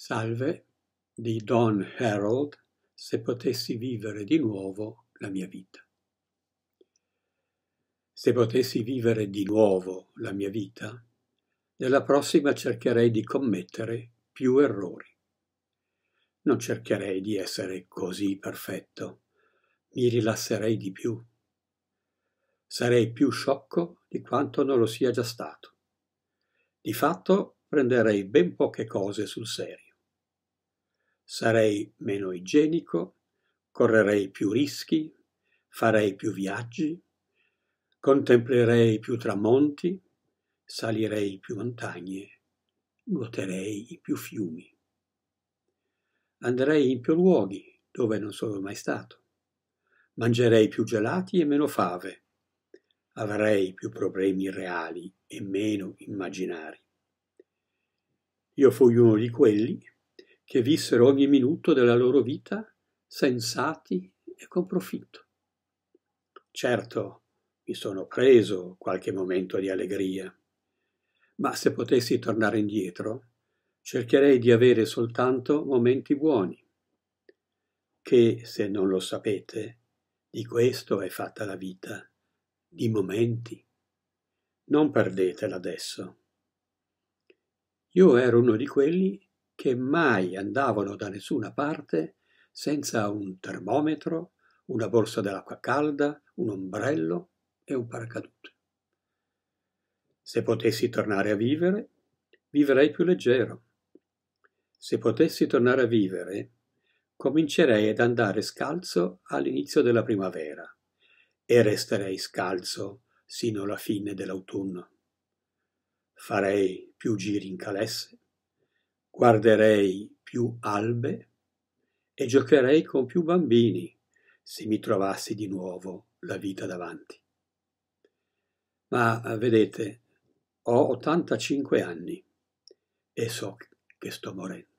Salve di Don Harold Se potessi vivere di nuovo la mia vita. Se potessi vivere di nuovo la mia vita, nella prossima cercherei di commettere più errori. Non cercherei di essere così perfetto, mi rilasserei di più. Sarei più sciocco di quanto non lo sia già stato. Di fatto prenderei ben poche cose sul serio sarei meno igienico, correrei più rischi, farei più viaggi, contemplerei più tramonti, salirei più montagne, nuoterei più fiumi. Andrei in più luoghi dove non sono mai stato. Mangerei più gelati e meno fave. Avrei più problemi reali e meno immaginari. Io fui uno di quelli che vissero ogni minuto della loro vita sensati e con profitto. Certo, mi sono preso qualche momento di allegria, ma se potessi tornare indietro, cercherei di avere soltanto momenti buoni, che, se non lo sapete, di questo è fatta la vita, di momenti. Non perdetela adesso. Io ero uno di quelli che mai andavano da nessuna parte senza un termometro, una borsa dell'acqua calda, un ombrello e un paracadute. Se potessi tornare a vivere, vivrei più leggero. Se potessi tornare a vivere, comincerei ad andare scalzo all'inizio della primavera e resterei scalzo sino alla fine dell'autunno. Farei più giri in calesse, guarderei più albe e giocherei con più bambini se mi trovassi di nuovo la vita davanti. Ma eh, vedete, ho 85 anni e so che sto morendo.